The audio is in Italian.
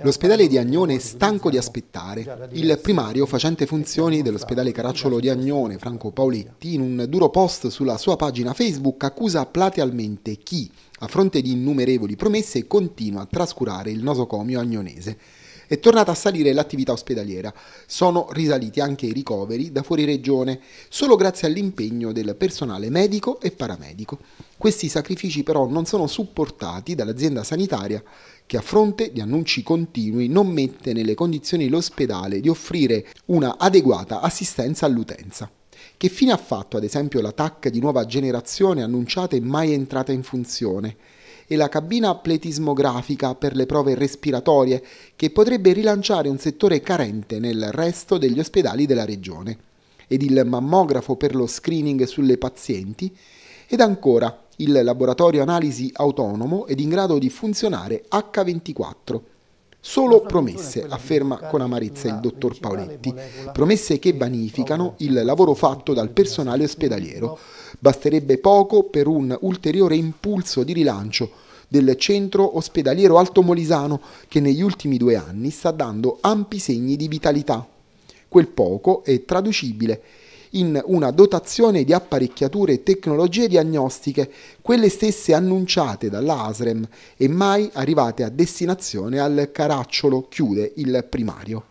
L'ospedale di Agnone è stanco di aspettare. Il primario, facente funzioni dell'ospedale Caracciolo di Agnone, Franco Paoletti, in un duro post sulla sua pagina Facebook accusa platealmente chi, a fronte di innumerevoli promesse, continua a trascurare il nosocomio agnonese è tornata a salire l'attività ospedaliera. Sono risaliti anche i ricoveri da fuori regione, solo grazie all'impegno del personale medico e paramedico. Questi sacrifici però non sono supportati dall'azienda sanitaria che a fronte di annunci continui non mette nelle condizioni l'ospedale di offrire una adeguata assistenza all'utenza. Che fine ha fatto ad esempio la TAC di nuova generazione annunciata e mai entrata in funzione? e la cabina pletismografica per le prove respiratorie, che potrebbe rilanciare un settore carente nel resto degli ospedali della regione, ed il mammografo per lo screening sulle pazienti, ed ancora il laboratorio analisi autonomo ed in grado di funzionare H24. Solo promesse, afferma con amarezza il dottor Paoletti, promesse che vanificano il lavoro fatto dal personale ospedaliero. Basterebbe poco per un ulteriore impulso di rilancio del centro ospedaliero Alto Molisano che negli ultimi due anni sta dando ampi segni di vitalità. Quel poco è traducibile in una dotazione di apparecchiature e tecnologie diagnostiche, quelle stesse annunciate dall'ASREM e mai arrivate a destinazione al caracciolo, chiude il primario.